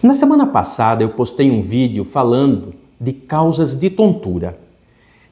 Na semana passada eu postei um vídeo falando de causas de tontura.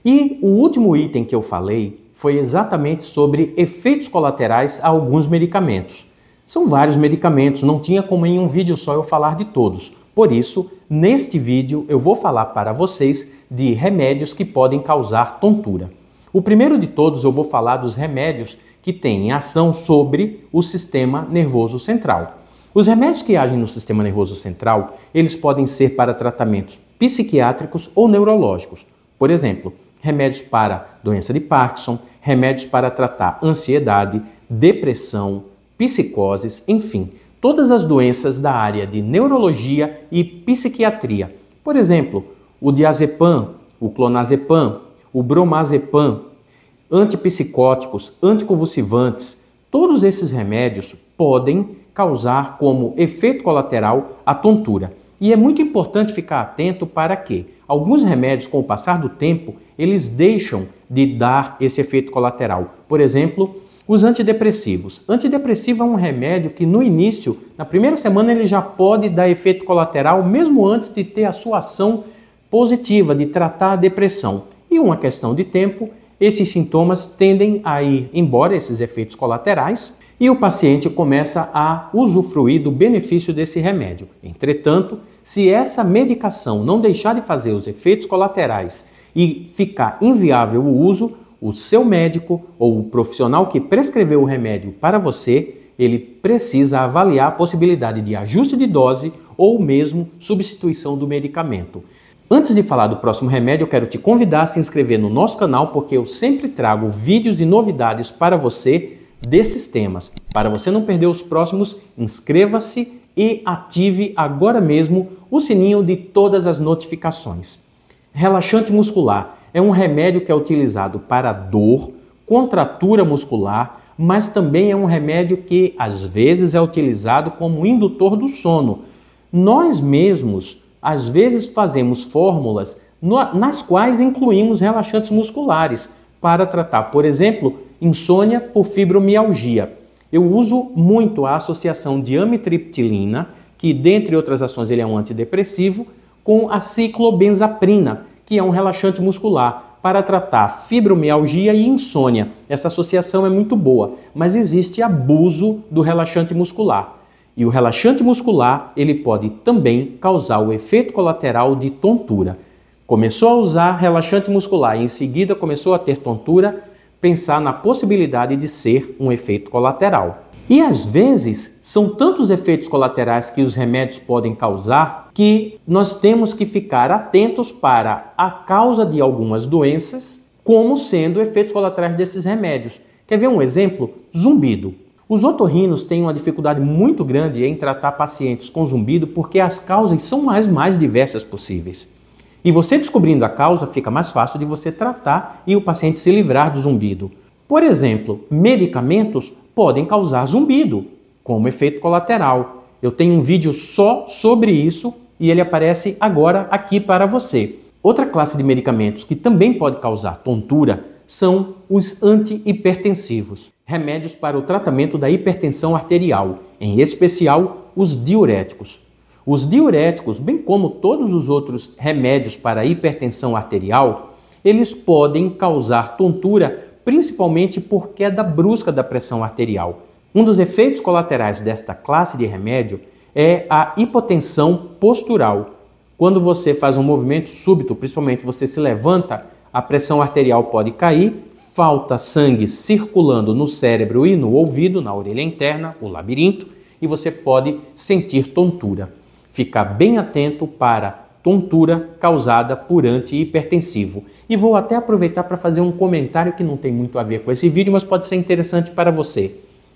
E o último item que eu falei foi exatamente sobre efeitos colaterais a alguns medicamentos. São vários medicamentos, não tinha como em um vídeo só eu falar de todos. Por isso, neste vídeo eu vou falar para vocês de remédios que podem causar tontura. O primeiro de todos eu vou falar dos remédios que têm ação sobre o sistema nervoso central. Os remédios que agem no sistema nervoso central, eles podem ser para tratamentos psiquiátricos ou neurológicos. Por exemplo, remédios para doença de Parkinson, remédios para tratar ansiedade, depressão, psicoses, enfim, todas as doenças da área de neurologia e psiquiatria. Por exemplo, o diazepam, o clonazepam, o bromazepam, antipsicóticos, anticonvulsivantes, todos esses remédios podem causar como efeito colateral a tontura. E é muito importante ficar atento para que alguns remédios, com o passar do tempo, eles deixam de dar esse efeito colateral. Por exemplo, os antidepressivos. Antidepressivo é um remédio que no início, na primeira semana, ele já pode dar efeito colateral, mesmo antes de ter a sua ação positiva, de tratar a depressão. E uma questão de tempo, esses sintomas tendem a ir embora, esses efeitos colaterais, e o paciente começa a usufruir do benefício desse remédio. Entretanto, se essa medicação não deixar de fazer os efeitos colaterais e ficar inviável o uso, o seu médico ou o profissional que prescreveu o remédio para você, ele precisa avaliar a possibilidade de ajuste de dose ou mesmo substituição do medicamento. Antes de falar do próximo remédio, eu quero te convidar a se inscrever no nosso canal porque eu sempre trago vídeos e novidades para você desses temas. Para você não perder os próximos, inscreva-se e ative agora mesmo o sininho de todas as notificações. Relaxante muscular é um remédio que é utilizado para dor, contratura muscular, mas também é um remédio que às vezes é utilizado como indutor do sono. Nós mesmos, às vezes, fazemos fórmulas nas quais incluímos relaxantes musculares para tratar, por exemplo, insônia por fibromialgia. Eu uso muito a associação de amitriptilina, que dentre outras ações ele é um antidepressivo, com a ciclobenzaprina, que é um relaxante muscular, para tratar fibromialgia e insônia. Essa associação é muito boa, mas existe abuso do relaxante muscular. E o relaxante muscular, ele pode também causar o efeito colateral de tontura. Começou a usar relaxante muscular e em seguida começou a ter tontura, pensar na possibilidade de ser um efeito colateral. E às vezes são tantos efeitos colaterais que os remédios podem causar que nós temos que ficar atentos para a causa de algumas doenças como sendo efeitos colaterais desses remédios. Quer ver um exemplo? Zumbido. Os otorrinos têm uma dificuldade muito grande em tratar pacientes com zumbido porque as causas são as mais diversas possíveis. E você descobrindo a causa, fica mais fácil de você tratar e o paciente se livrar do zumbido. Por exemplo, medicamentos podem causar zumbido, como efeito colateral. Eu tenho um vídeo só sobre isso e ele aparece agora aqui para você. Outra classe de medicamentos que também pode causar tontura são os antihipertensivos, remédios para o tratamento da hipertensão arterial, em especial os diuréticos. Os diuréticos, bem como todos os outros remédios para hipertensão arterial, eles podem causar tontura principalmente por queda brusca da pressão arterial. Um dos efeitos colaterais desta classe de remédio é a hipotensão postural. Quando você faz um movimento súbito, principalmente você se levanta, a pressão arterial pode cair, falta sangue circulando no cérebro e no ouvido, na orelha interna, o labirinto, e você pode sentir tontura. Ficar bem atento para tontura causada por antihipertensivo. E vou até aproveitar para fazer um comentário que não tem muito a ver com esse vídeo, mas pode ser interessante para você.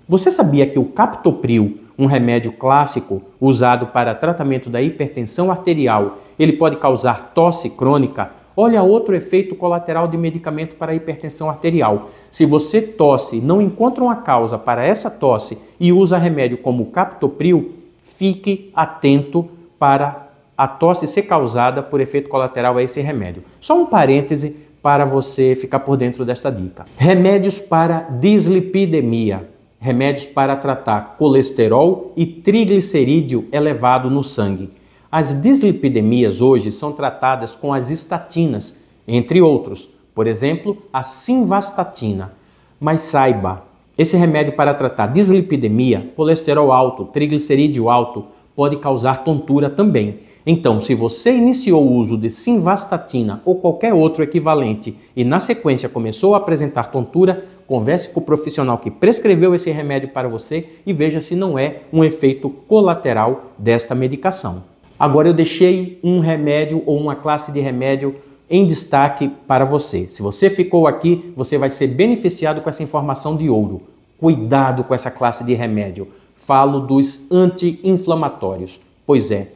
Você sabia que o captopril, um remédio clássico usado para tratamento da hipertensão arterial, ele pode causar tosse crônica? Olha outro efeito colateral de medicamento para a hipertensão arterial. Se você tosse, não encontra uma causa para essa tosse e usa remédio como captopril, fique atento para a tosse ser causada por efeito colateral a esse remédio. Só um parêntese para você ficar por dentro desta dica. Remédios para dislipidemia. Remédios para tratar colesterol e triglicerídeo elevado no sangue. As dislipidemias hoje são tratadas com as estatinas, entre outros, por exemplo, a simvastatina. Mas saiba, esse remédio para tratar dislipidemia, colesterol alto, triglicerídeo alto, pode causar tontura também. Então, se você iniciou o uso de simvastatina ou qualquer outro equivalente e na sequência começou a apresentar tontura, converse com o profissional que prescreveu esse remédio para você e veja se não é um efeito colateral desta medicação. Agora eu deixei um remédio ou uma classe de remédio em destaque para você. Se você ficou aqui, você vai ser beneficiado com essa informação de ouro. Cuidado com essa classe de remédio. Falo dos anti-inflamatórios. Pois é,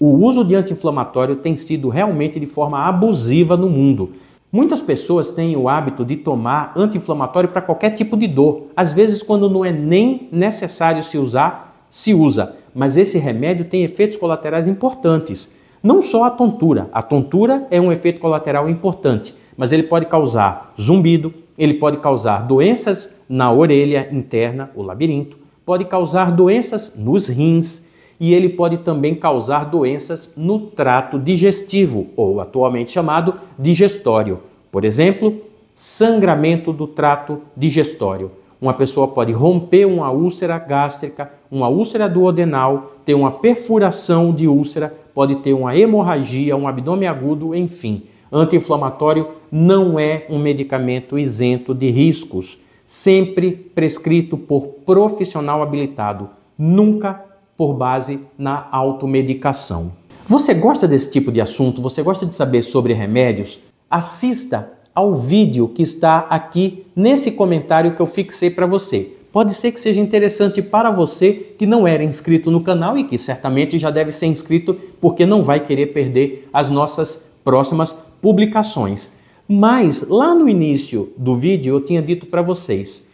o uso de anti-inflamatório tem sido realmente de forma abusiva no mundo. Muitas pessoas têm o hábito de tomar anti-inflamatório para qualquer tipo de dor. Às vezes, quando não é nem necessário se usar, se usa. Mas esse remédio tem efeitos colaterais importantes. Não só a tontura. A tontura é um efeito colateral importante, mas ele pode causar zumbido, ele pode causar doenças na orelha interna, o labirinto, pode causar doenças nos rins e ele pode também causar doenças no trato digestivo, ou atualmente chamado digestório. Por exemplo, sangramento do trato digestório uma pessoa pode romper uma úlcera gástrica, uma úlcera duodenal, ter uma perfuração de úlcera, pode ter uma hemorragia, um abdômen agudo, enfim. Anti-inflamatório não é um medicamento isento de riscos, sempre prescrito por profissional habilitado, nunca por base na automedicação. Você gosta desse tipo de assunto? Você gosta de saber sobre remédios? Assista ao vídeo que está aqui nesse comentário que eu fixei para você. Pode ser que seja interessante para você que não era inscrito no canal e que certamente já deve ser inscrito porque não vai querer perder as nossas próximas publicações. Mas lá no início do vídeo eu tinha dito para vocês: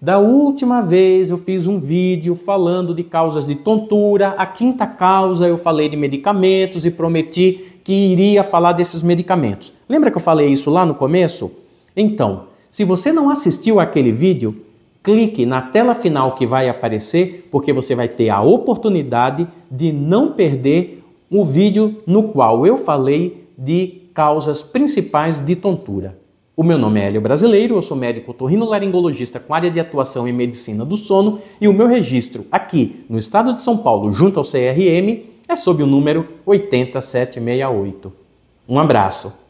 da última vez eu fiz um vídeo falando de causas de tontura, a quinta causa eu falei de medicamentos e prometi que iria falar desses medicamentos. Lembra que eu falei isso lá no começo? Então, se você não assistiu aquele vídeo, clique na tela final que vai aparecer, porque você vai ter a oportunidade de não perder o vídeo no qual eu falei de causas principais de tontura. O meu nome é Hélio Brasileiro, eu sou médico torrino-laringologista com área de atuação em medicina do sono e o meu registro aqui no estado de São Paulo, junto ao CRM, é sob o número 80768. Um abraço!